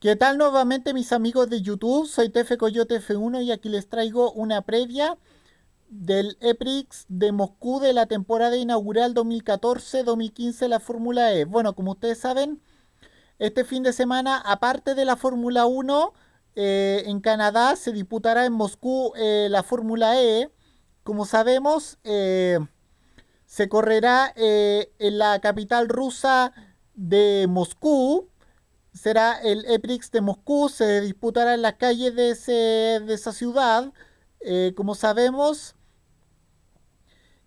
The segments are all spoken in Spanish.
¿Qué tal nuevamente mis amigos de YouTube? Soy TF Coyote F1 y aquí les traigo una previa del EPRIX de Moscú de la temporada inaugural 2014-2015 la Fórmula E. Bueno, como ustedes saben, este fin de semana, aparte de la Fórmula 1, eh, en Canadá se disputará en Moscú eh, la Fórmula E. Como sabemos, eh, se correrá en la capital rusa de Moscú será el EPRIX de Moscú, se disputará en las calles de, esa ciudad. Eh, como sabemos,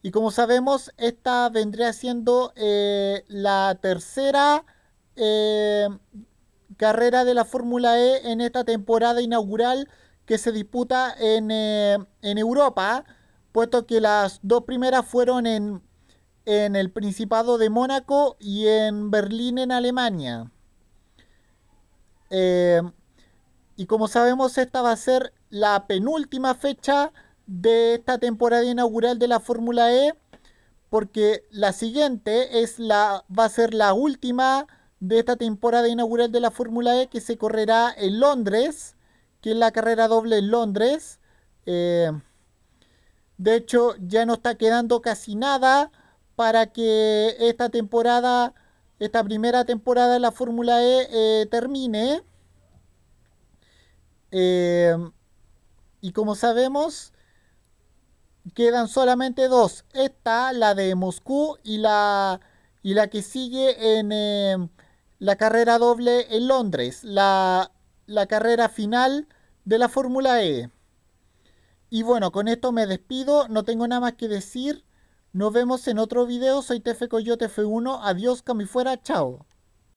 y como sabemos, esta vendría siendo eh, la tercera eh, carrera de la Fórmula E en esta temporada inaugural que se disputa en, en Europa, puesto que las dos primeras fueron en, en el Principado de Mónaco y en Berlín, en Alemania. Eh, y como sabemos, esta va a ser la penúltima fecha de esta temporada inaugural de la Fórmula E, porque la siguiente es la, va a ser la última de esta temporada inaugural de la Fórmula E que se correrá en Londres, que es la carrera doble en Londres. Eh, de hecho, ya no está quedando casi nada para que esta temporada esta primera temporada de la Fórmula E eh, termine. Eh, y como sabemos, quedan solamente dos. Esta, la de Moscú y la, y la que sigue en eh, la carrera doble en Londres, la, la carrera final de la Fórmula E. Y bueno, con esto me despido, no tengo nada más que decir. Nos vemos en otro video. Soy Tefe Coyote 1 Adiós, camifuera. Chao.